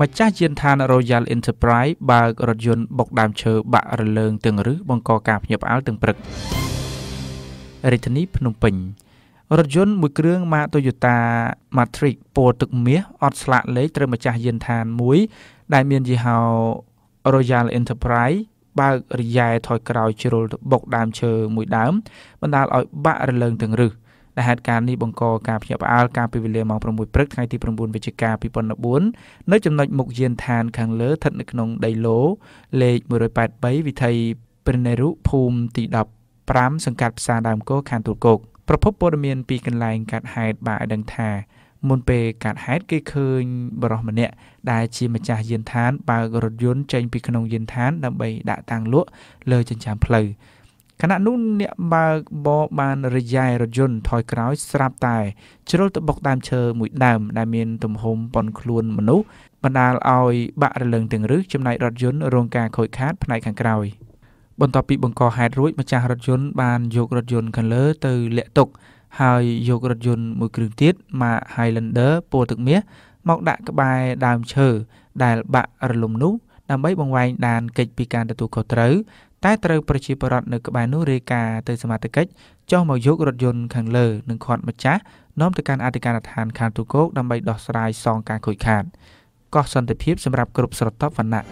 ម្ចាស់យានដ្ឋាន Royal Enterprise បើករថយន្តបុកដើមឈើបាក់រលើងទាំងរឹសបង្កការភ្ញាក់ផ្អើលទាំងព្រឹករាជធានីភ្នំពេញរថយន្តមួយគ្រឿងម៉ាក Toyota Matrix ពណ៌ទឹកមាសអត់ស្លាកលេខត្រូវម្ចាស់យានដ្ឋានមួយ ដែលមានយីហោ Royal Enterprise បើករយ៉ែថយក្រោយជ្រុលបុកដើមឈើមួយដើម បណ្ដាលឲ្យបាក់រលើងទាំងរឹសដែលហេតុការណ៍នេះបង្កការភ្ញាក់ផ្អើលកាលពីវេលាម៉ោង6ព្រឹកថ្ងៃទី9វិច្ឆិកា2014នៅចំណុចមុខយានឋានខាងលើស្ថិតនៅក្នុងដីឡូលេខ183វិថីព្រនេរុភូមិទី15សង្កាត់ផ្សារដើមកោខណ្ឌទួលគោក ប្រពន្ធព័ត៌មានពីកន្លែងកាត់ហេតុបានឲ្យដឹងថាមុនពេលកាត់ហេតុគេឃើញបរិសម្នាក់ដែលជាម្ចាស់យានឋានបើករថយន្តចេញពីក្នុងយានឋានដើម្បីដាក់តាំងលក់លើចិញ្ចើមផ្លូវខណៈនោះអ្នកបើកបរបានរយ៉ែរថយន្តថយក្រោយស្រាប់តែជ្រុលទៅបុកដើមឈើមួយដើមដែលមានទំហំប៉ុនខ្លួនមនុស្សបណ្ដាលឲ្យបាក់រលើងទាំងរឹសចំណែករថយន្តរងការខូចខាតផ្នែកខាងក្រោយបន្ទាប់ពីបង្កហេតុរួចម្ចាស់រថយន្តបានយករថយន្តខាងលើទៅលាក់ទុកហើយយករថយន្តមួយគ្រឿងទៀត Mark Highlander ពណ៌ទឹកមាសមកដាក់ក្បែរដើមឈើដែលបាក់រលំនោះដើម្បីបង្វែងដានកិច្ចពីការទទួលខុសត្រូវតែត្រូវប្រជាពលរដ្ឋនៅក្បែរនោះរាយការណ៍ទៅសមាជិកចុះមកយករថយន្តខាងលើនិងខាត់ម្ចាស់នាំទៅកាន់អធិការដ្ឋានខណ្ឌទូគោកដើម្បីដោះស្រាយសងការខូចខាតកោះសន្តិភាពសម្រាប់គ្រប់ស្រទាប់វណ្ណៈ